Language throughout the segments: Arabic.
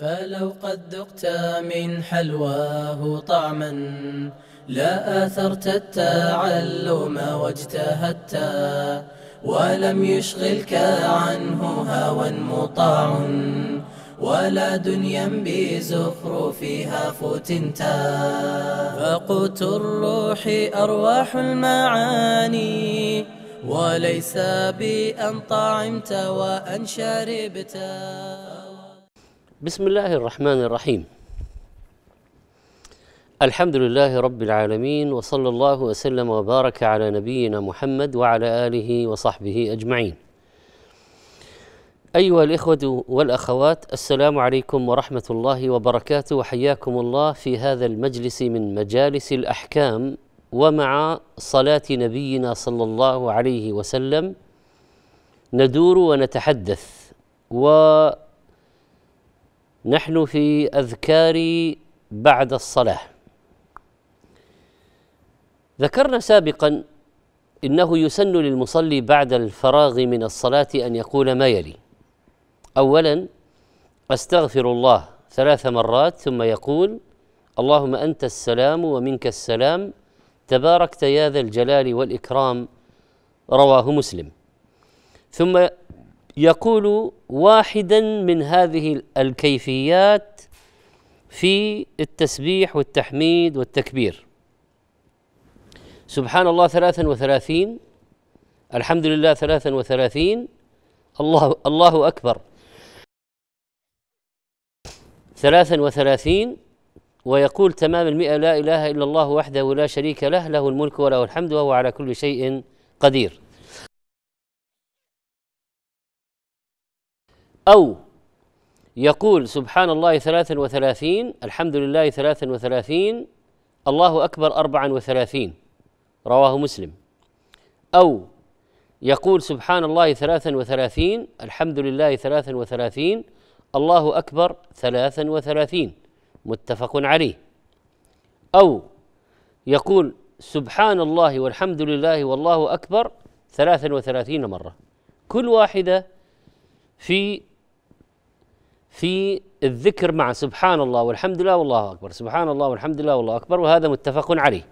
فلو قد ذقت من حلواه طعما لا آثرت التعلم واجتهدت ولم يشغلك عنه هوى مطاع ولا دنيا بزخرفها فتنتا فقوت الروح أرواح المعاني وليس بأن طعمت وأن شربت بسم الله الرحمن الرحيم الحمد لله رب العالمين وصلى الله وسلم وبارك على نبينا محمد وعلى اله وصحبه اجمعين ايها الاخوه والاخوات السلام عليكم ورحمه الله وبركاته وحياكم الله في هذا المجلس من مجالس الاحكام ومع صلاه نبينا صلى الله عليه وسلم ندور ونتحدث و نحن في اذكار بعد الصلاه ذكرنا سابقا انه يسن للمصلي بعد الفراغ من الصلاه ان يقول ما يلي اولا استغفر الله ثلاث مرات ثم يقول اللهم انت السلام ومنك السلام تباركت يا ذا الجلال والاكرام رواه مسلم ثم يقول واحدا من هذه الكيفيات في التسبيح والتحميد والتكبير سبحان الله ثلاثا وثلاثين الحمد لله ثلاثا وثلاثين الله الله أكبر ثلاثا وثلاثين ويقول تمام المئة لا إله إلا الله وحده لا شريك له له الملك وله الحمد وهو على كل شيء قدير أو يقول سبحان الله ثلاثا وثلاثين الحمد لله ثلاثا وثلاثين الله أكبر أربعا وثلاثين رواه مسلم أو يقول سبحان الله ثلاثا وثلاثين الحمد لله ثلاثا وثلاثين الله أكبر ثلاثا وثلاثين متفق عليه أو يقول سبحان الله والحمد لله والله أكبر ثلاثا وثلاثين مرة كل واحدة في في الذكر مع سبحان الله والحمد لله والله اكبر سبحان الله والحمد لله والله اكبر وهذا متفق عليه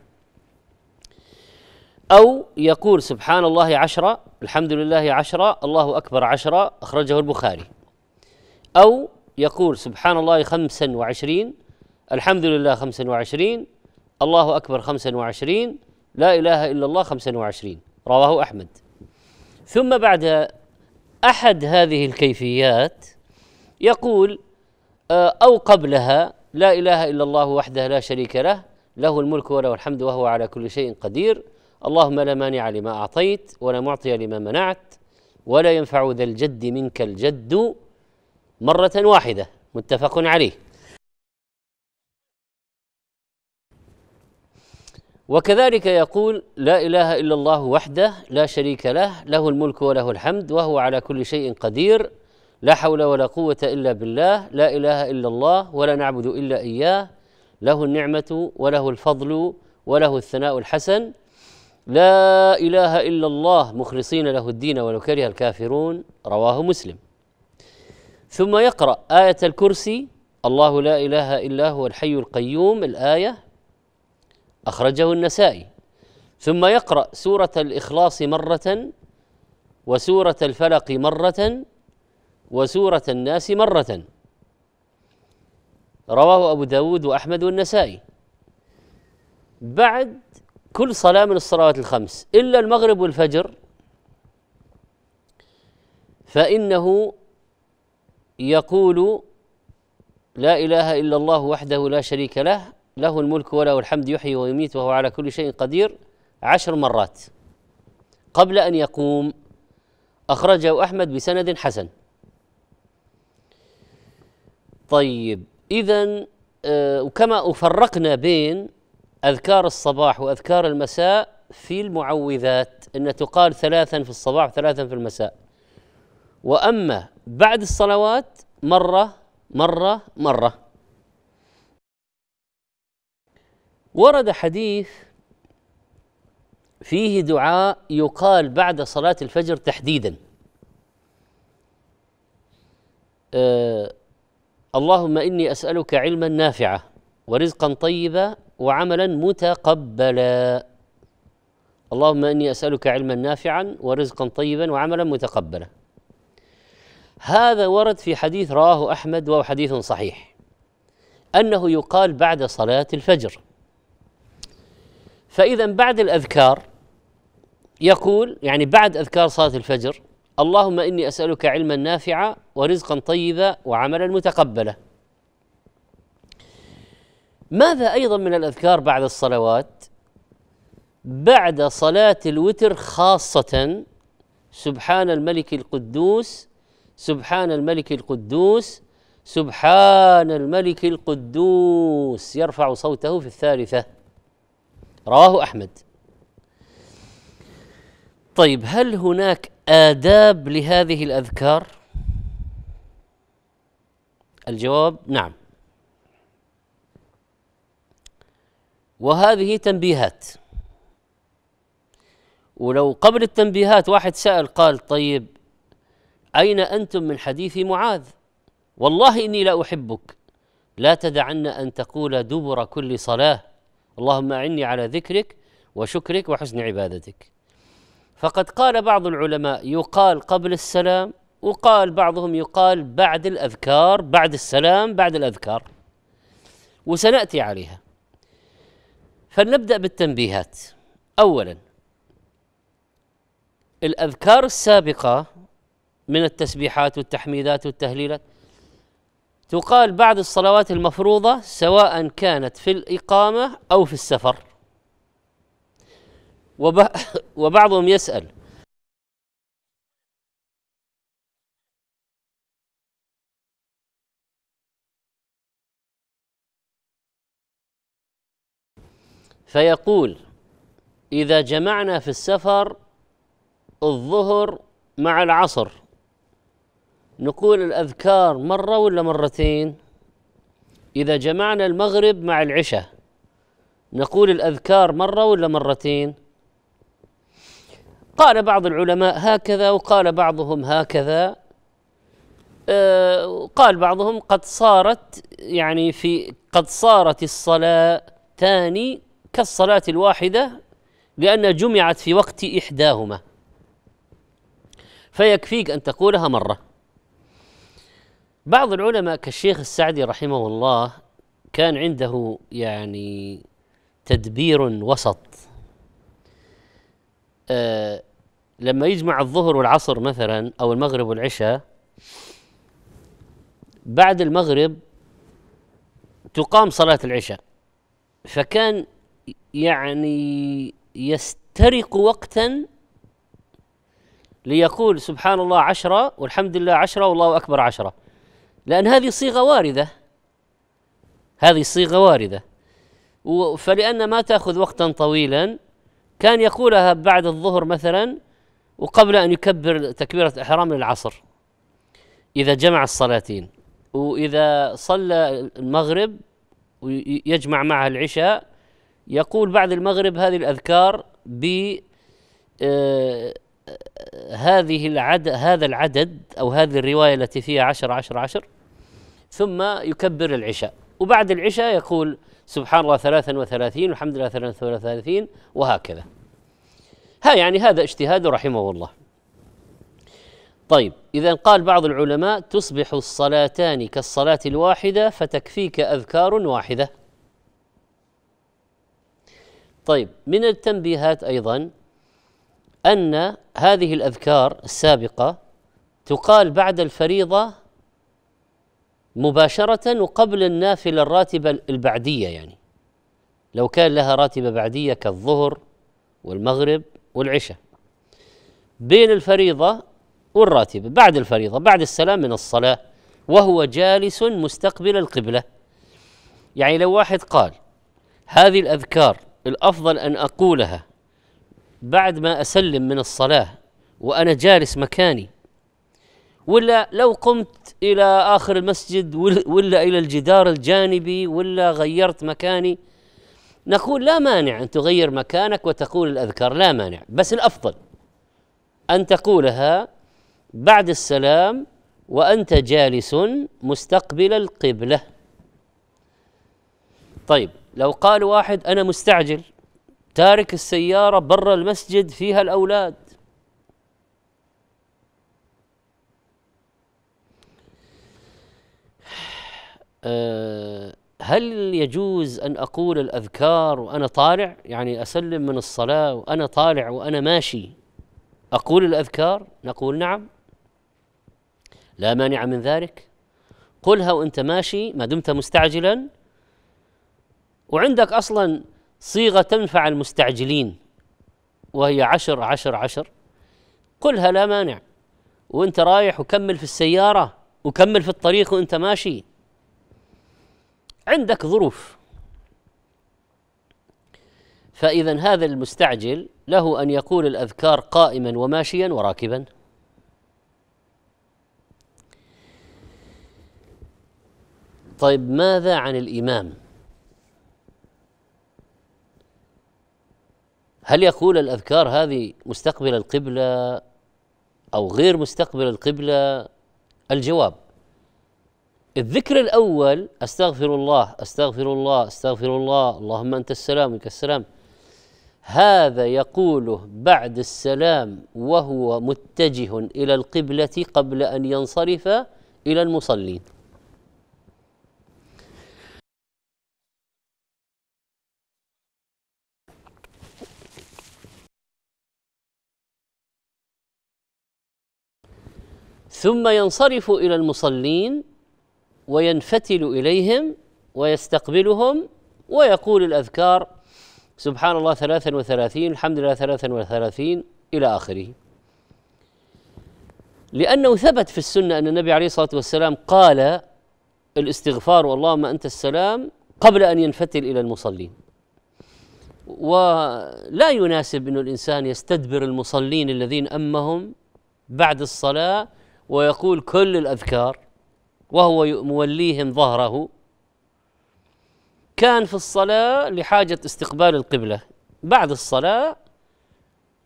أو يقول سبحان الله عشرة الحمد لله عشرة الله أكبر عشرة أخرجه البخاري أو يقول سبحان الله خمسا وعشرين الحمد لله خمسا وعشرين الله أكبر خمسا وعشرين لا إله إلا الله خمسا وعشرين رواه أحمد ثم بعد أحد هذه الكيفيات يقول آه، أو قبلها لا إله إلا الله وحده لا شريك له له الملك وله الحمد وهو على كل شيء قدير اللهم لا مانع لما أعطيت ولا معطي لما منعت ولا ينفع ذا الجد منك الجد مرة واحدة متفق عليه وكذلك يقول لا إله إلا الله وحده لا شريك له له الملك وله الحمد وهو على كل شيء قدير لا حول ولا قوة إلا بالله لا إله إلا الله ولا نعبد إلا إياه له النعمة وله الفضل وله الثناء الحسن لا إله إلا الله مخلصين له الدين ولو كره الكافرون رواه مسلم ثم يقرأ آية الكرسي الله لا إله إلا هو الحي القيوم الآية أخرجه النسائي ثم يقرأ سورة الإخلاص مرة وسورة الفلق مرة وسورة الناس مرة رواه أبو داود وأحمد والنسائي بعد كل صلاة من الصلوات الخمس إلا المغرب والفجر فإنه يقول لا إله إلا الله وحده لا شريك له له الملك وله الحمد يحيي ويميت وهو على كل شيء قدير عشر مرات قبل أن يقوم أخرجه أحمد بسند حسن طيب اذا آه، وكما افرقنا بين اذكار الصباح واذكار المساء في المعوذات ان تقال ثلاثا في الصباح وثلاثا في المساء واما بعد الصلوات مره مره مره ورد حديث فيه دعاء يقال بعد صلاه الفجر تحديدا آه، اللهم اني اسالك علما نافعا ورزقا طيبا وعملا متقبلا اللهم اني اسالك علما نافعا ورزقا طيبا وعملا متقبلا هذا ورد في حديث رواه احمد وهو حديث صحيح انه يقال بعد صلاه الفجر فاذا بعد الاذكار يقول يعني بعد اذكار صلاه الفجر اللهم اني اسالك علما نافعا ورزقا طيبا وعملا متقبلا ماذا ايضا من الاذكار بعد الصلوات بعد صلاه الوتر خاصه سبحان الملك القدوس سبحان الملك القدوس سبحان الملك القدوس يرفع صوته في الثالثه رواه احمد طيب هل هناك آداب لهذه الأذكار؟ الجواب نعم وهذه تنبيهات ولو قبل التنبيهات واحد سأل قال طيب أين أنتم من حديث معاذ والله إني لا أحبك لا تدعن أن تقول دبر كل صلاة اللهم أعني على ذكرك وشكرك وحسن عبادتك فقد قال بعض العلماء يقال قبل السلام وقال بعضهم يقال بعد الاذكار بعد السلام بعد الاذكار وسناتي عليها فلنبدا بالتنبيهات اولا الاذكار السابقه من التسبيحات والتحميدات والتهليلات تقال بعد الصلوات المفروضه سواء كانت في الاقامه او في السفر وبعضهم يسأل فيقول إذا جمعنا في السفر الظهر مع العصر نقول الأذكار مرة ولا مرتين إذا جمعنا المغرب مع العشاء نقول الأذكار مرة ولا مرتين قال بعض العلماء هكذا وقال بعضهم هكذا أه، قال بعضهم قد صارت يعني في قد صارت الصلاة ثاني كالصلاة الواحدة لأن جمعت في وقت إحداهما فيكفيك أن تقولها مرة بعض العلماء كالشيخ السعدي رحمه الله كان عنده يعني تدبير وسط آه لما يجمع الظهر والعصر مثلا او المغرب والعشاء بعد المغرب تقام صلاه العشاء فكان يعني يسترق وقتا ليقول سبحان الله عشرة والحمد لله عشرة والله أكبر عشرة لأن هذه صيغة واردة هذه صيغة واردة فلأن ما تأخذ وقتا طويلا كان يقولها بعد الظهر مثلا وقبل أن يكبر تكبيرة إحرام للعصر إذا جمع الصلاتين وإذا صلى المغرب ويجمع معها العشاء يقول بعد المغرب هذه الأذكار ب آه، هذه العد هذا العدد أو هذه الرواية التي فيها عشر عشر عشر ثم يكبر العشاء وبعد العشاء يقول سبحان الله ثلاثا وثلاثين والحمد لله ثلاثا وثلاثين وهكذا ها يعني هذا اجتهاد رحمه الله طيب إذا قال بعض العلماء تصبح الصلاتان كالصلاة الواحدة فتكفيك أذكار واحدة طيب من التنبيهات أيضا أن هذه الأذكار السابقة تقال بعد الفريضة مباشرة وقبل النافلة الراتبة البعدية يعني لو كان لها راتبة بعدية كالظهر والمغرب والعشاء بين الفريضة والراتبة بعد الفريضة بعد السلام من الصلاة وهو جالس مستقبل القبلة يعني لو واحد قال هذه الأذكار الأفضل أن أقولها بعد ما أسلم من الصلاة وأنا جالس مكاني ولا لو قمت إلى آخر المسجد ولا إلى الجدار الجانبي ولا غيرت مكاني نقول لا مانع أن تغير مكانك وتقول الأذكار لا مانع بس الأفضل أن تقولها بعد السلام وأنت جالس مستقبل القبلة طيب لو قال واحد أنا مستعجل تارك السيارة برا المسجد فيها الأولاد آه هل يجوز ان اقول الاذكار وانا طالع يعني اسلم من الصلاه وانا طالع وانا ماشي اقول الاذكار نقول نعم لا مانع من ذلك قلها وانت ماشي ما دمت مستعجلا وعندك اصلا صيغه تنفع المستعجلين وهي عشر عشر عشر قلها لا مانع وانت رايح وكمل في السياره وكمل في الطريق وانت ماشي عندك ظروف فإذا هذا المستعجل له أن يقول الأذكار قائما وماشيا وراكبا طيب ماذا عن الإمام؟ هل يقول الأذكار هذه مستقبل القبلة أو غير مستقبل القبلة؟ الجواب الذكر الأول أستغفر الله أستغفر الله أستغفر الله اللهم أنت السلام منك السلام هذا يقوله بعد السلام وهو متجه إلى القبلة قبل أن ينصرف إلى المصلين ثم ينصرف إلى المصلين وينفتل اليهم ويستقبلهم ويقول الاذكار سبحان الله ثلاثا وثلاثين الحمد لله ثلاثا وثلاثين الى اخره لانه ثبت في السنه ان النبي عليه الصلاه والسلام قال الاستغفار اللهم انت السلام قبل ان ينفتل الى المصلين ولا يناسب أن الإنسان يستدبر المصلين الذين أمهم بعد الصلاة ويقول كل الأذكار وهو موليهم ظهره كان في الصلاة لحاجة استقبال القبلة بعد الصلاة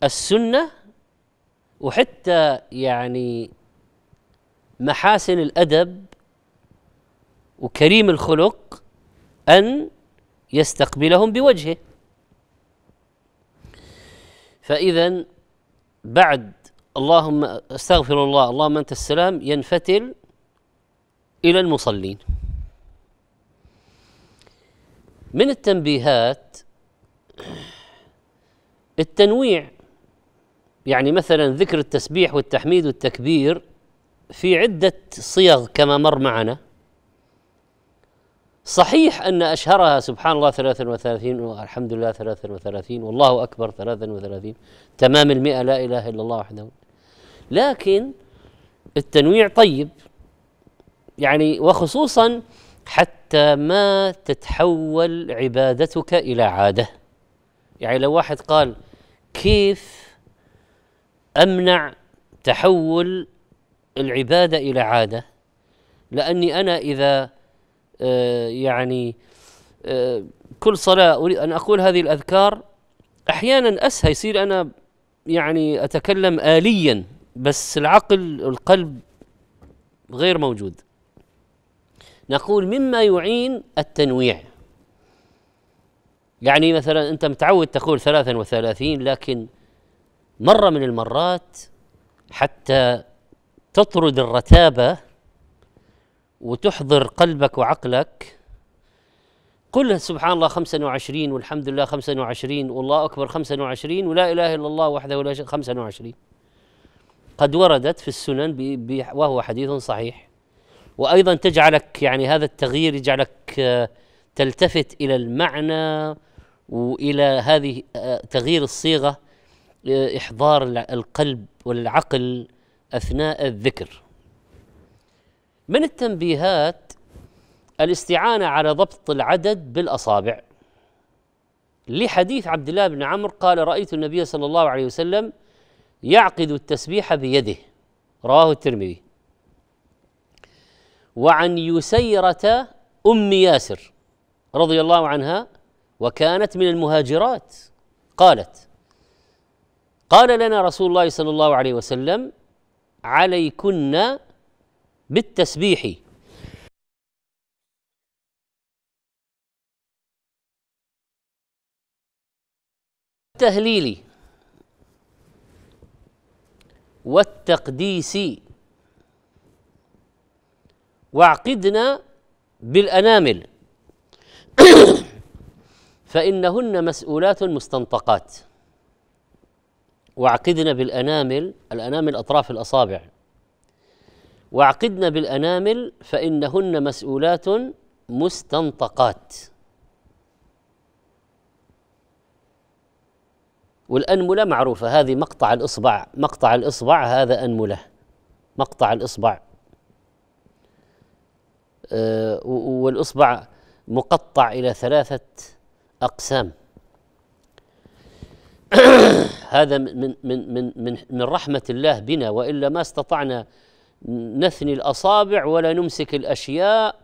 السنة وحتى يعني محاسن الأدب وكريم الخلق أن يستقبلهم بوجهه فإذا بعد اللهم استغفر الله اللهم أنت السلام ينفتل إلى المصلين من التنبيهات التنويع يعني مثلا ذكر التسبيح والتحميد والتكبير في عدة صيغ كما مر معنا صحيح أن أشهرها سبحان الله 33 والحمد لله 33 والله أكبر 33 تمام المئة لا إله إلا الله وحده لكن التنويع طيب يعني وخصوصا حتى ما تتحول عبادتك الى عاده يعني لو واحد قال كيف امنع تحول العباده الى عاده لاني انا اذا آه يعني آه كل صلاه اريد ان اقول هذه الاذكار احيانا اسهى يصير انا يعني اتكلم اليا بس العقل القلب غير موجود نقول مما يعين التنويع يعني مثلا أنت متعود تقول ثلاثا وثلاثين لكن مرة من المرات حتى تطرد الرتابة وتحضر قلبك وعقلك قل سبحان الله 25 والحمد لله 25 والله أكبر 25 ولا إله إلا الله وحده لا شريك 25 قد وردت في السنن وهو حديث صحيح وايضا تجعلك يعني هذا التغيير يجعلك آه، تلتفت الى المعنى والى هذه آه، تغيير الصيغه آه، احضار القلب والعقل اثناء الذكر من التنبيهات الاستعانه على ضبط العدد بالاصابع لحديث عبد الله بن عمرو قال رايت النبي صلى الله عليه وسلم يعقد التسبيح بيده رواه الترمذي وعن يسيرة أم ياسر رضي الله عنها وكانت من المهاجرات قالت قال لنا رسول الله صلى الله عليه وسلم عليكن بالتسبيح التهليل والتقديس واعقدن بالأنامل فإنهن مسؤولات مستنطقات واعقدن بالأنامل الأنامل أطراف الأصابع واعقدن بالأنامل فإنهن مسؤولات مستنطقات والأنملة معروفة هذه مقطع الإصبع مقطع الإصبع هذا أنملة مقطع الإصبع آه، والإصبع مقطع إلى ثلاثة أقسام هذا من من من من من رحمة الله بنا وإلا ما استطعنا نثني الأصابع ولا نمسك الأشياء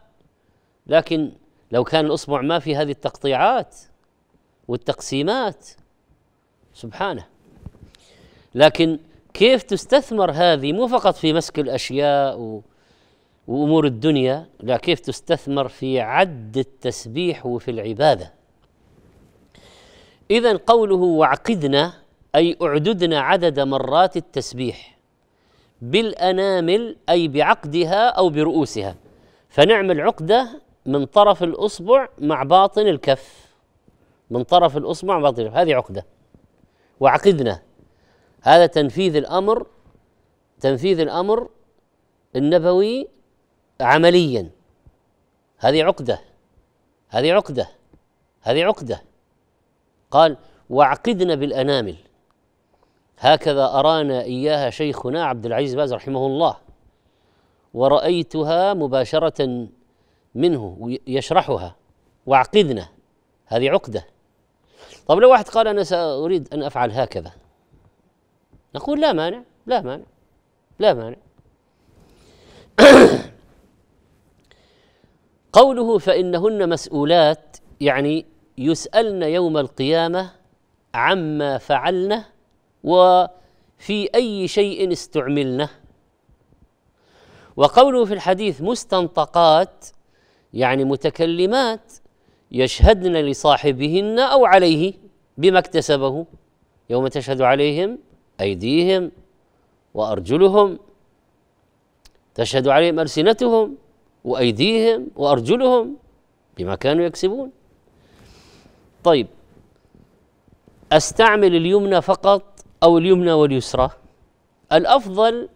لكن لو كان الأصبع ما في هذه التقطيعات والتقسيمات سبحانه لكن كيف تستثمر هذه مو فقط في مسك الأشياء و وامور الدنيا لا كيف تستثمر في عد التسبيح وفي العباده اذا قوله وعقدنا اي اعددنا عدد مرات التسبيح بالانامل اي بعقدها او برؤوسها فنعمل عقده من طرف الاصبع مع باطن الكف من طرف الاصبع باطن الكف هذه عقده وعقدنا هذا تنفيذ الامر تنفيذ الامر النبوي عمليا هذه عقده هذه عقده هذه عقده قال واعقدنا بالانامل هكذا ارانا اياها شيخنا عبد العزيز باز رحمه الله ورايتها مباشره منه يشرحها واعقدنا هذه عقده طب لو واحد قال انا ساريد ان افعل هكذا نقول لا مانع لا مانع لا مانع قوله فإنهن مسؤولات يعني يسألن يوم القيامة عما فعلنه وفي أي شيء استعملنه وقوله في الحديث مستنطقات يعني متكلمات يشهدن لصاحبهن او عليه بما اكتسبه يوم تشهد عليهم ايديهم وارجلهم تشهد عليهم السنتهم وايديهم وارجلهم بما كانوا يكسبون طيب استعمل اليمنى فقط او اليمنى واليسرى الافضل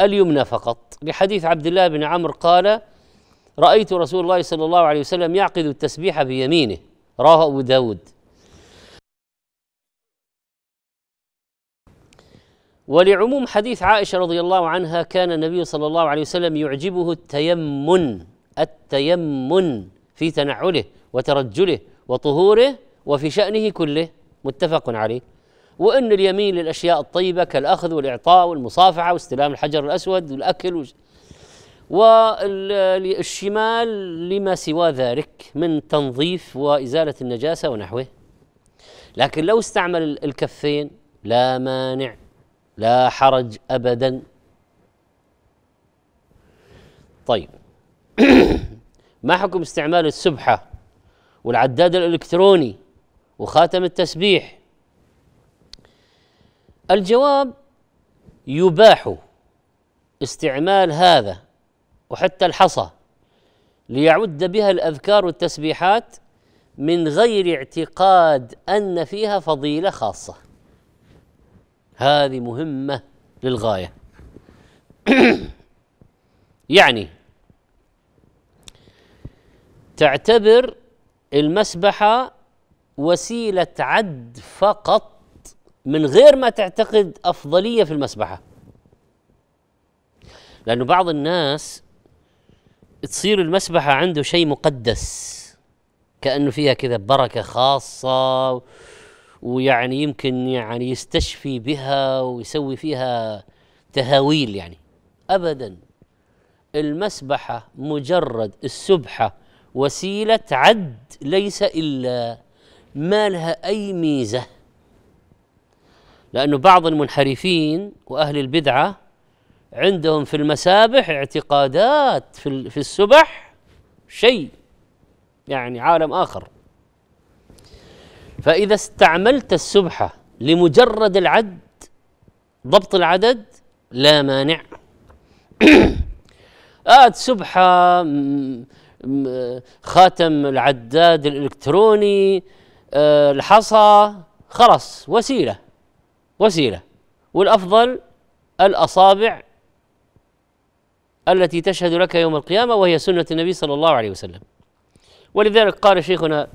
اليمنى فقط لحديث عبد الله بن عمرو قال رايت رسول الله صلى الله عليه وسلم يعقد التسبيح بيمينه راه ابو داود ولعموم حديث عائشه رضي الله عنها كان النبي صلى الله عليه وسلم يعجبه التيمن التيمن في تنعله وترجله وطهوره وفي شأنه كله متفق عليه وأن اليمين للأشياء الطيبة كالأخذ والإعطاء والمصافحة واستلام الحجر الأسود والأكل والشمال لما سوى ذلك من تنظيف وإزالة النجاسة ونحوه لكن لو استعمل الكفين لا مانع لا حرج ابدا طيب ما حكم استعمال السبحه والعداد الالكتروني وخاتم التسبيح الجواب يباح استعمال هذا وحتى الحصى ليعد بها الاذكار والتسبيحات من غير اعتقاد ان فيها فضيله خاصه هذه مهمة للغاية يعني تعتبر المسبحة وسيلة عد فقط من غير ما تعتقد أفضلية في المسبحة لأنه بعض الناس تصير المسبحة عنده شيء مقدس كأنه فيها كذا بركة خاصة ويعني يمكن يعني يستشفي بها ويسوي فيها تهاويل يعني ابدا المسبحه مجرد السبحه وسيله عد ليس الا ما لها اي ميزه لانه بعض المنحرفين واهل البدعه عندهم في المسابح اعتقادات في في السبح شيء يعني عالم اخر فإذا استعملت السبحة لمجرد العد ضبط العدد لا مانع آت آه، سبحة خاتم العداد الإلكتروني آه، الحصى خلاص وسيلة وسيلة والأفضل الأصابع التي تشهد لك يوم القيامة وهي سنة النبي صلى الله عليه وسلم ولذلك قال شيخنا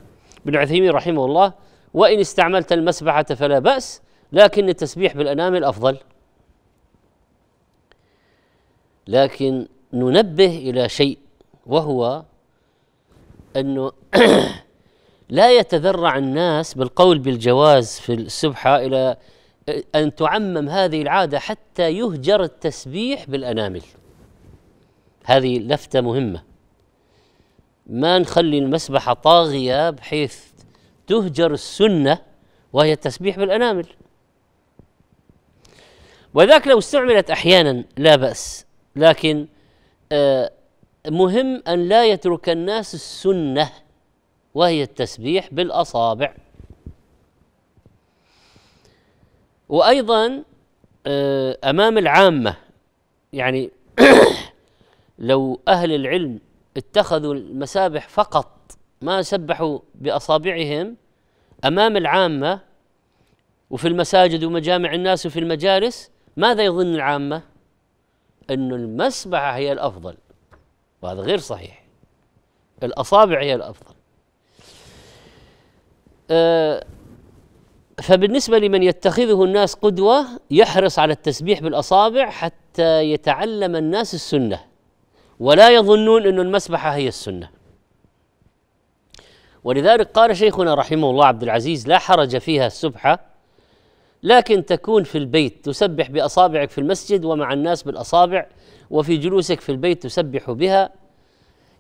ابن عثيمين رحمه الله وإن استعملت المسبحة فلا بأس لكن التسبيح بالأنامل أفضل لكن ننبه إلى شيء وهو أنه لا يتذرع الناس بالقول بالجواز في السبحة إلى أن تعمم هذه العادة حتى يهجر التسبيح بالأنامل هذه لفتة مهمة ما نخلي المسبحة طاغية بحيث تهجر السنة وهي التسبيح بالأنامل وذاك لو استعملت أحيانا لا بأس لكن آه، مهم أن لا يترك الناس السنة وهي التسبيح بالأصابع وأيضا آه، أمام العامة يعني لو أهل العلم اتخذوا المسابح فقط ما سبحوا باصابعهم امام العامه وفي المساجد ومجامع الناس وفي المجالس ماذا يظن العامه؟ أن المسبحه هي الافضل وهذا غير صحيح الاصابع هي الافضل أه فبالنسبه لمن يتخذه الناس قدوه يحرص على التسبيح بالاصابع حتى يتعلم الناس السنه ولا يظنون أن المسبحه هي السنه ولذلك قال شيخنا رحمه الله عبد العزيز لا حرج فيها السبحة لكن تكون في البيت تسبح بأصابعك في المسجد ومع الناس بالأصابع وفي جلوسك في البيت تسبح بها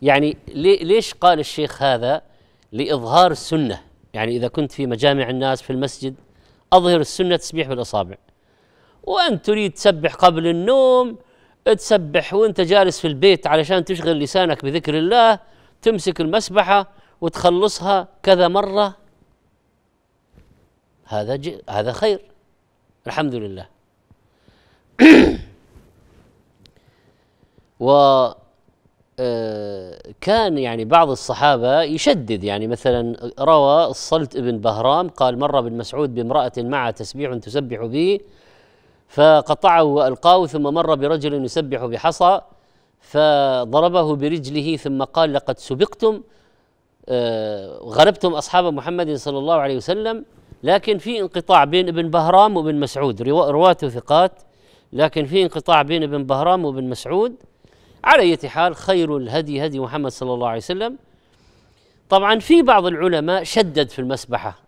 يعني ليش قال الشيخ هذا لإظهار السنة يعني إذا كنت في مجامع الناس في المسجد أظهر السنة تسبيح بالأصابع وأن تريد تسبح قبل النوم تسبح وانت جالس في البيت علشان تشغل لسانك بذكر الله تمسك المسبحه وتخلصها كذا مرة هذا ج... هذا خير الحمد لله و آه، كان يعني بعض الصحابة يشدد يعني مثلا روى الصلت ابن بهرام قال مر بن مسعود بامرأة معها تسبيح تسبح به فقطعه وألقاه ثم مر برجل يسبح بحصى فضربه برجله ثم قال لقد سبقتم آه، غلبتم أصحاب محمد صلى الله عليه وسلم لكن في انقطاع بين ابن بهرام وابن مسعود رواته ثقات لكن في انقطاع بين ابن بهرام وابن مسعود على أي حال خير الهدي هدي محمد صلى الله عليه وسلم طبعا في بعض العلماء شدد في المسبحة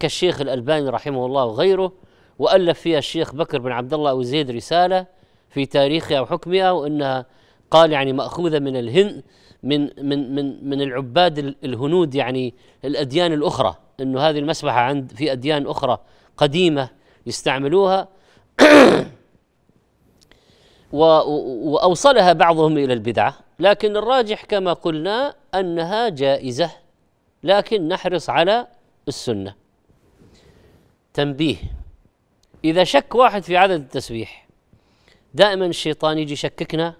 كالشيخ الألباني رحمه الله وغيره وألف فيها الشيخ بكر بن عبد الله أو زيد رسالة في تاريخها وحكمها وأنها قال يعني مأخوذة من الهند من من من من العباد الهنود يعني الاديان الاخرى انه هذه المسبحه عند في اديان اخرى قديمه يستعملوها واوصلها بعضهم الى البدعه لكن الراجح كما قلنا انها جائزه لكن نحرص على السنه تنبيه اذا شك واحد في عدد التسبيح دائما الشيطان يجي يشككنا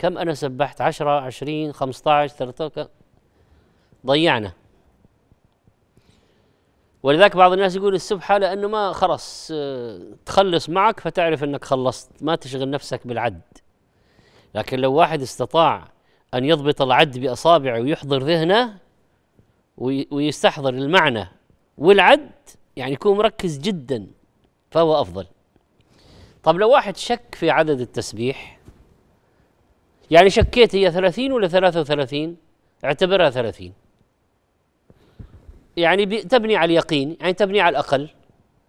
كم أنا سبحت عشرة عشرين خمسة عشر ثلاثة ضيعنا ولذلك بعض الناس يقول السبحة لأنه ما خلص آه، تخلص معك فتعرف أنك خلصت ما تشغل نفسك بالعد لكن لو واحد استطاع أن يضبط العد بأصابعه ويحضر ذهنه ويستحضر المعنى والعد يعني يكون مركز جدا فهو أفضل طب لو واحد شك في عدد التسبيح يعني شكيت هي ثلاثين ولا ثلاثة وثلاثين اعتبرها ثلاثين يعني تبني على اليقين يعني تبني على الأقل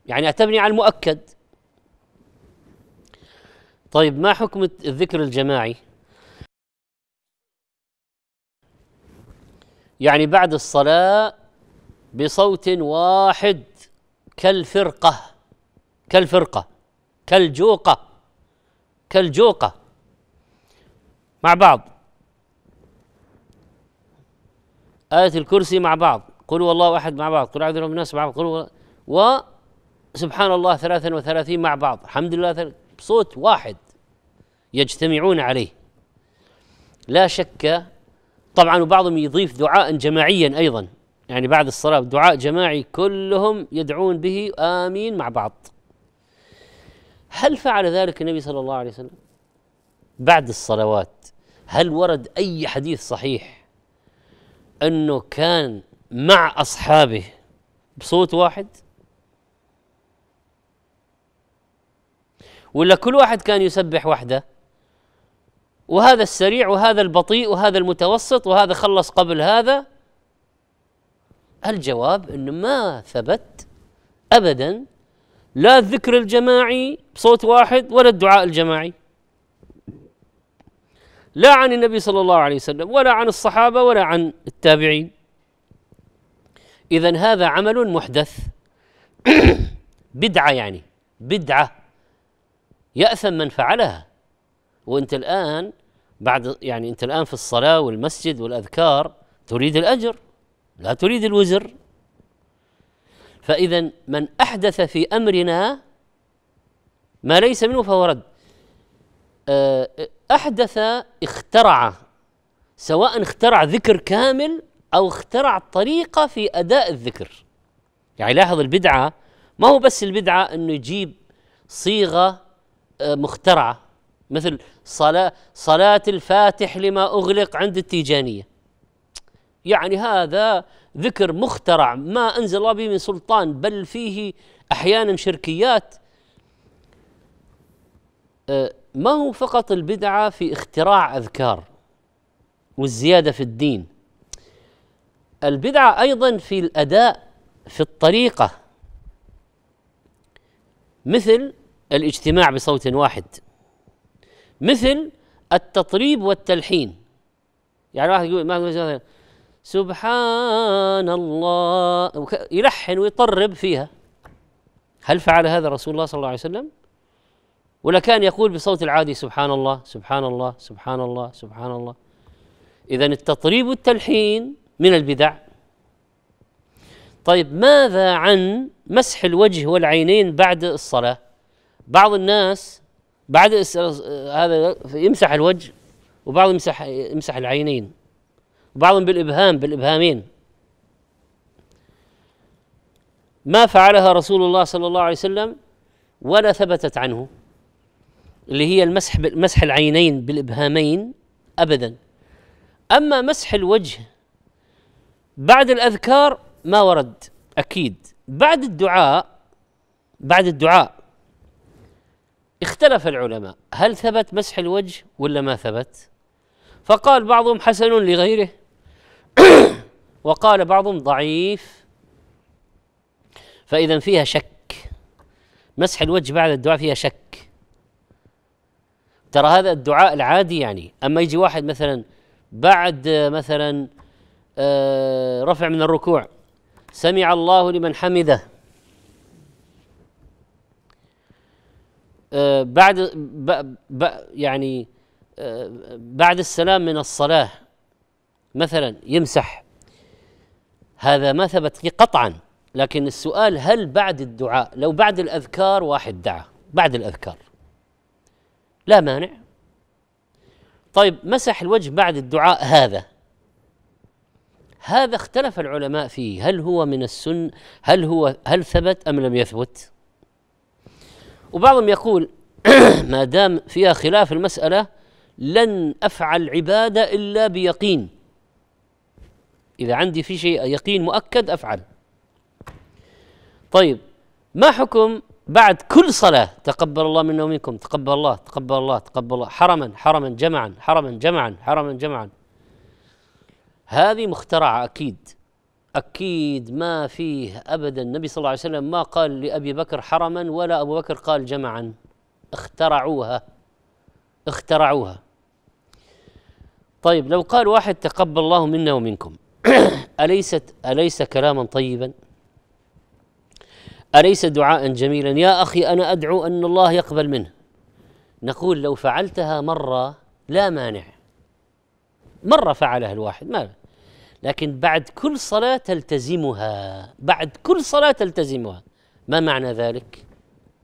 يعني تبني على المؤكد طيب ما حكم الذكر الجماعي يعني بعد الصلاة بصوت واحد كالفرقة كالفرقة كالجوقة كالجوقة مع بعض آية الكرسي مع بعض قل والله أحد مع بعض قل أعوذ الله الناس مع بعض قل وسبحان الله ثلاثا وثلاثين مع بعض الحمد لله بصوت واحد يجتمعون عليه لا شك طبعا وبعضهم يضيف دعاء جماعيا أيضا يعني بعد الصلاة دعاء جماعي كلهم يدعون به آمين مع بعض هل فعل ذلك النبي صلى الله عليه وسلم بعد الصلوات هل ورد أي حديث صحيح أنه كان مع أصحابه بصوت واحد ولا كل واحد كان يسبح وحده وهذا السريع وهذا البطيء وهذا المتوسط وهذا خلص قبل هذا الجواب انه ما ثبت ابدا لا الذكر الجماعي بصوت واحد ولا الدعاء الجماعي لا عن النبي صلى الله عليه وسلم ولا عن الصحابه ولا عن التابعين اذا هذا عمل محدث بدعه يعني بدعه ياثم من فعلها وانت الان بعد يعني انت الان في الصلاه والمسجد والاذكار تريد الاجر لا تريد الوزر فاذا من احدث في امرنا ما ليس منه فهو رد آه، احدث اخترع سواء اخترع ذكر كامل او اخترع طريقه في اداء الذكر يعني لاحظ البدعه ما هو بس البدعه انه يجيب صيغه آه، مخترعه مثل صلاه صلاه الفاتح لما اغلق عند التيجانيه يعني هذا ذكر مخترع ما انزل الله به من سلطان بل فيه احيانا شركيات آه، ما هو فقط البدعه في اختراع اذكار والزياده في الدين البدعه ايضا في الاداء في الطريقه مثل الاجتماع بصوت واحد مثل التطريب والتلحين يعني واحد يقول ما سبحان الله يلحن ويطرب فيها هل فعل هذا رسول الله صلى الله عليه وسلم؟ ولكان يقول بصوت العادي سبحان الله سبحان الله سبحان الله سبحان الله إذا التطريب والتلحين من البدع طيب ماذا عن مسح الوجه والعينين بعد الصلاة بعض الناس بعد هذا يمسح الوجه وبعض يمسح يمسح العينين وبعضهم بالإبهام بالإبهامين ما فعلها رسول الله صلى الله عليه وسلم ولا ثبتت عنه اللي هي المسح مسح العينين بالابهامين ابدا اما مسح الوجه بعد الاذكار ما ورد اكيد بعد الدعاء بعد الدعاء اختلف العلماء هل ثبت مسح الوجه ولا ما ثبت فقال بعضهم حسن لغيره وقال بعضهم ضعيف فاذا فيها شك مسح الوجه بعد الدعاء فيها شك ترى هذا الدعاء العادي يعني اما يجي واحد مثلا بعد مثلا آه، رفع من الركوع سمع الله لمن حمده آه، بعد يعني آه، بعد السلام من الصلاة مثلا يمسح هذا ما ثبت قطعا لكن السؤال هل بعد الدعاء لو بعد الأذكار واحد دعا بعد الأذكار لا مانع طيب مسح الوجه بعد الدعاء هذا هذا اختلف العلماء فيه هل هو من السن هل هو هل ثبت ام لم يثبت وبعضهم يقول ما دام فيها خلاف المساله لن افعل عباده الا بيقين اذا عندي في شيء يقين مؤكد افعل طيب ما حكم بعد كل صلاة تقبل الله منا ومنكم تقبل الله تقبل الله تقبل الله حرما حرما جمعا حرما جمعا حرما جمعا هذه مخترعة أكيد أكيد ما فيه أبدا النبي صلى الله عليه وسلم ما قال لأبي بكر حرما ولا أبو بكر قال جمعا اخترعوها اخترعوها طيب لو قال واحد تقبل الله منا ومنكم أليست أليس كلاما طيبا؟ أليس دعاء جميلا يا أخي أنا أدعو أن الله يقبل منه نقول لو فعلتها مرة لا مانع مرة فعلها الواحد ما لكن بعد كل صلاة تلتزمها بعد كل صلاة تلتزمها ما معنى ذلك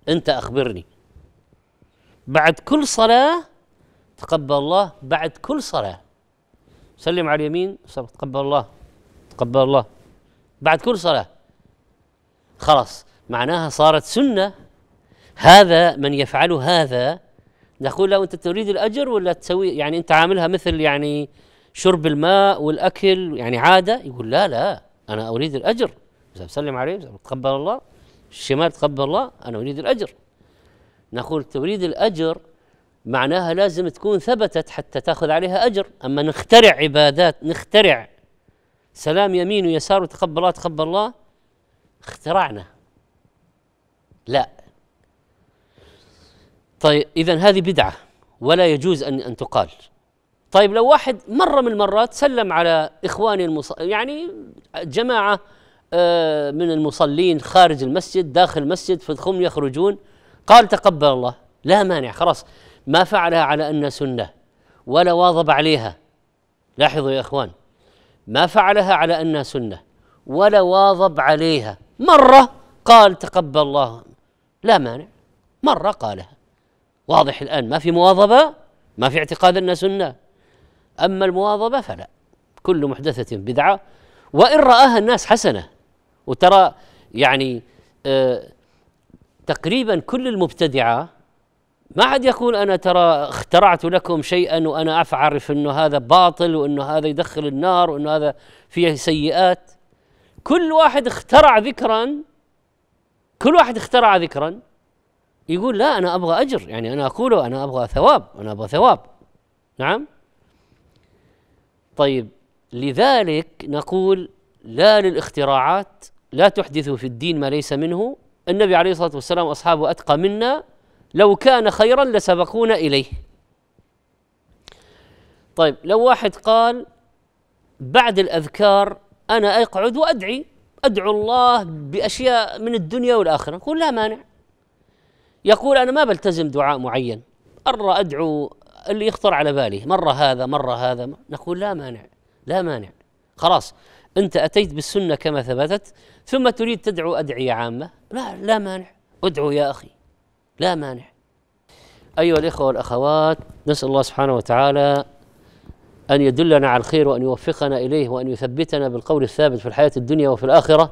أنت أخبرني بعد كل صلاة تقبل الله بعد كل صلاة سلم على اليمين تقبل الله تقبل الله بعد كل صلاة خلاص معناها صارت سنه هذا من يفعل هذا نقول له انت تريد الاجر ولا تسوي يعني انت عاملها مثل يعني شرب الماء والاكل يعني عاده يقول لا لا انا اريد الاجر سلم عليه تقبل الله الشمال تقبل الله انا اريد الاجر نقول تريد الاجر معناها لازم تكون ثبتت حتى تاخذ عليها اجر اما نخترع عبادات نخترع سلام يمين ويسار وتقبل الله تقبل الله اخترعنا لا طيب إذا هذه بدعة ولا يجوز أن أن تقال طيب لو واحد مرة من المرات سلم على إخواني المص... يعني جماعة آه، من المصلين خارج المسجد داخل المسجد فادخلهم يخرجون قال تقبل الله لا مانع خلاص ما فعلها على أنها سنة ولا واظب عليها لاحظوا يا إخوان ما فعلها على أنها سنة ولا واظب عليها مرة قال تقبل الله لا مانع مرة قالها واضح الآن ما في مواظبة ما في اعتقاد أن سنة أما المواظبة فلا كل محدثة بدعة وإن رآها الناس حسنة وترى يعني آه تقريبا كل المبتدعة ما عاد يقول أنا ترى اخترعت لكم شيئا وأنا أعرف أنه هذا باطل وأنه هذا يدخل النار وأنه هذا فيه سيئات كل واحد اخترع ذكرا كل واحد اخترع ذكرا يقول لا انا ابغى اجر يعني انا اقوله انا ابغى ثواب انا ابغى ثواب نعم طيب لذلك نقول لا للاختراعات لا تحدث في الدين ما ليس منه النبي عليه الصلاه والسلام واصحابه اتقى منا لو كان خيرا لسبقونا اليه طيب لو واحد قال بعد الاذكار انا اقعد وادعي أدعو الله بأشياء من الدنيا والآخرة نقول لا مانع يقول أنا ما بلتزم دعاء معين مرة أدعو اللي يخطر على بالي مرة هذا مرة هذا نقول لا مانع لا مانع خلاص أنت أتيت بالسنة كما ثبتت ثم تريد تدعو أدعية عامة لا لا مانع ادعو يا أخي لا مانع أيها الإخوة والأخوات نسأل الله سبحانه وتعالى أن يدلنا على الخير وأن يوفقنا إليه وأن يثبتنا بالقول الثابت في الحياة الدنيا وفي الآخرة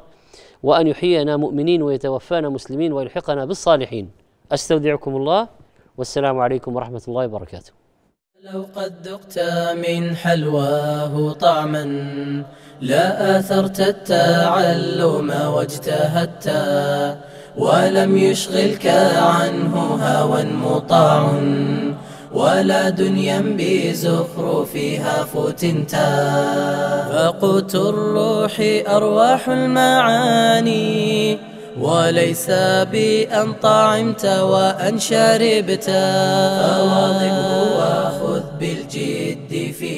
وأن يحيينا مؤمنين ويتوفانا مسلمين ويلحقنا بالصالحين أستودعكم الله والسلام عليكم ورحمة الله وبركاته لو قد ذقت من حلواه طعما لا آثرت التعلم واجتهدت ولم يشغلك عنه هوى مطاع ولا دنيا بزخرفها فتنتا فقوت الروح أرواح المعاني وليس بأن طعمت وأن شربت فواضب وخذ بالجد في